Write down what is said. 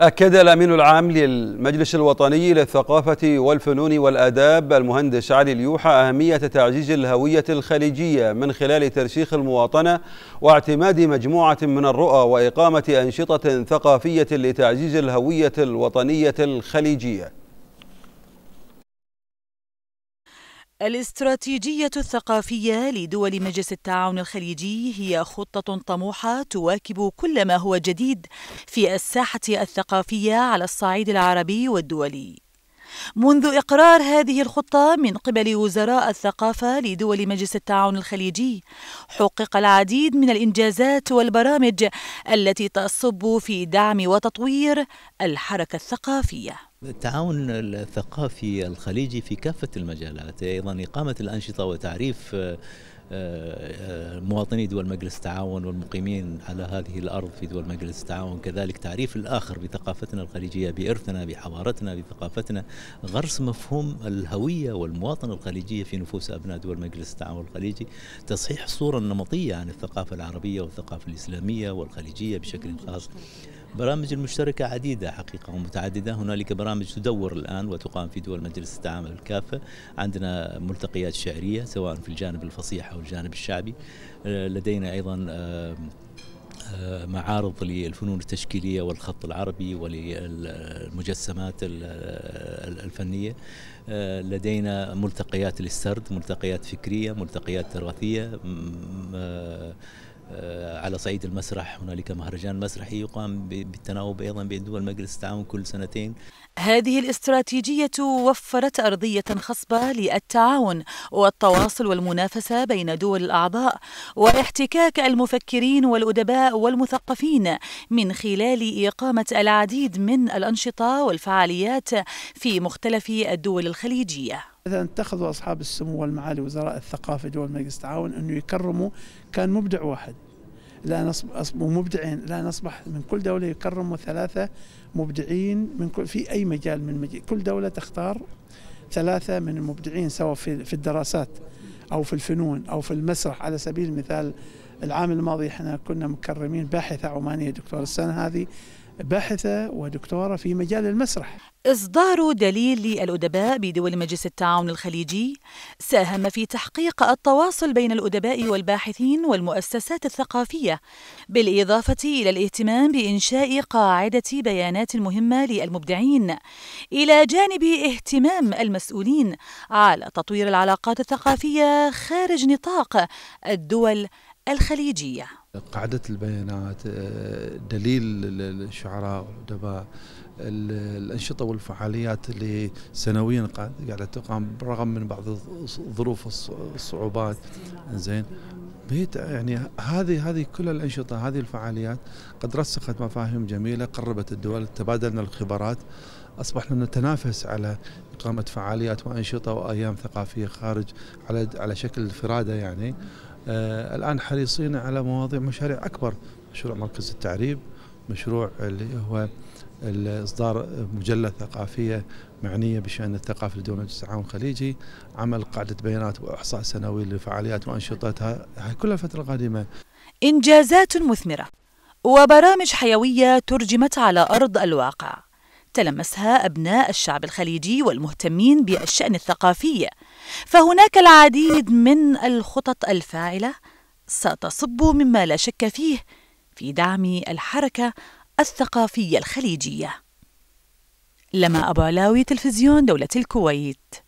أكد الأمين العام للمجلس الوطني للثقافة والفنون والآداب المهندس علي اليوحى أهمية تعزيز الهوية الخليجية من خلال ترسيخ المواطنة واعتماد مجموعة من الرؤى وإقامة أنشطة ثقافية لتعزيز الهوية الوطنية الخليجية الاستراتيجية الثقافية لدول مجلس التعاون الخليجي هي خطة طموحة تواكب كل ما هو جديد في الساحة الثقافية على الصعيد العربي والدولي منذ إقرار هذه الخطة من قبل وزراء الثقافة لدول مجلس التعاون الخليجي حقق العديد من الإنجازات والبرامج التي تصب في دعم وتطوير الحركة الثقافية التعاون الثقافي الخليجي في كافة المجالات أيضا إقامة الأنشطة وتعريف مواطني دول مجلس التعاون والمقيمين على هذه الأرض في دول مجلس التعاون كذلك تعريف الآخر بثقافتنا الخليجية بإرثنا بحضارتنا بثقافتنا غرس مفهوم الهوية والمواطنة الخليجية في نفوس أبناء دول مجلس التعاون الخليجي تصحيح الصورة النمطية عن الثقافة العربية والثقافة الإسلامية والخليجية بشكل خاص برامج المشتركة عديدة حقيقة ومتعددة هنالك برامج تدور الآن وتقام في دول مجلس التعامل الكافة عندنا ملتقيات شعرية سواء في الجانب الفصيح أو الجانب الشعبي آه، لدينا أيضا آه، آه، معارض للفنون التشكيليه والخط العربي وللمجسمات الفنيه لدينا ملتقيات للسرد ملتقيات فكريه ملتقيات تراثيه آه، على صعيد المسرح هنالك مهرجان مسرحي يقام بالتناوب ايضا بين دول مجلس التعاون كل سنتين. هذه الاستراتيجيه وفرت ارضيه خصبه للتعاون والتواصل والمنافسه بين دول الاعضاء واحتكاك المفكرين والادباء والمثقفين من خلال اقامه العديد من الانشطه والفعاليات في مختلف الدول الخليجيه. مثلا اتخذوا اصحاب السمو والمعالي وزراء الثقافه جوا مجلس التعاون انه يكرموا كان مبدع واحد لا نصب مبدعين لا نصبح من كل دوله يكرموا ثلاثه مبدعين من كل في اي مجال من مجال كل دوله تختار ثلاثه من المبدعين سواء في في الدراسات او في الفنون او في المسرح على سبيل المثال العام الماضي احنا كنا مكرمين باحثه عمانيه دكتور السنه هذه باحثة ودكتورة في مجال المسرح إصدار دليل للأدباء بدول مجلس التعاون الخليجي ساهم في تحقيق التواصل بين الأدباء والباحثين والمؤسسات الثقافية بالإضافة إلى الاهتمام بإنشاء قاعدة بيانات مهمة للمبدعين إلى جانب اهتمام المسؤولين على تطوير العلاقات الثقافية خارج نطاق الدول الخليجية قاعدة البيانات آه، دليل الشعراء والأدباء الأنشطة والفعاليات اللي سنويا قاعدة تقام بالرغم من بعض الظروف الصعوبات زين بيت يعني هذه هذه كل الأنشطة هذه الفعاليات قد رسخت مفاهيم جميلة قربت الدول تبادلنا الخبرات أصبحنا نتنافس على إقامة فعاليات وأنشطة وأيام ثقافية خارج على على شكل فرادة يعني آه، الآن حريصين على مواضيع مشاريع أكبر مشروع مركز التعريب مشروع اللي هو اصدار مجله ثقافيه معنيه بشان الثقافه لدول التعاون الخليجي، عمل قاعده بيانات واحصاء سنوي لفعاليات وانشطتها هاي كلها الفتره القادمه. انجازات مثمره وبرامج حيويه ترجمت على ارض الواقع. تلمسها أبناء الشعب الخليجي والمهتمين بالشأن الثقافي فهناك العديد من الخطط الفاعلة ستصب مما لا شك فيه في دعم الحركة الثقافية الخليجية لما أبو علاوي تلفزيون دولة الكويت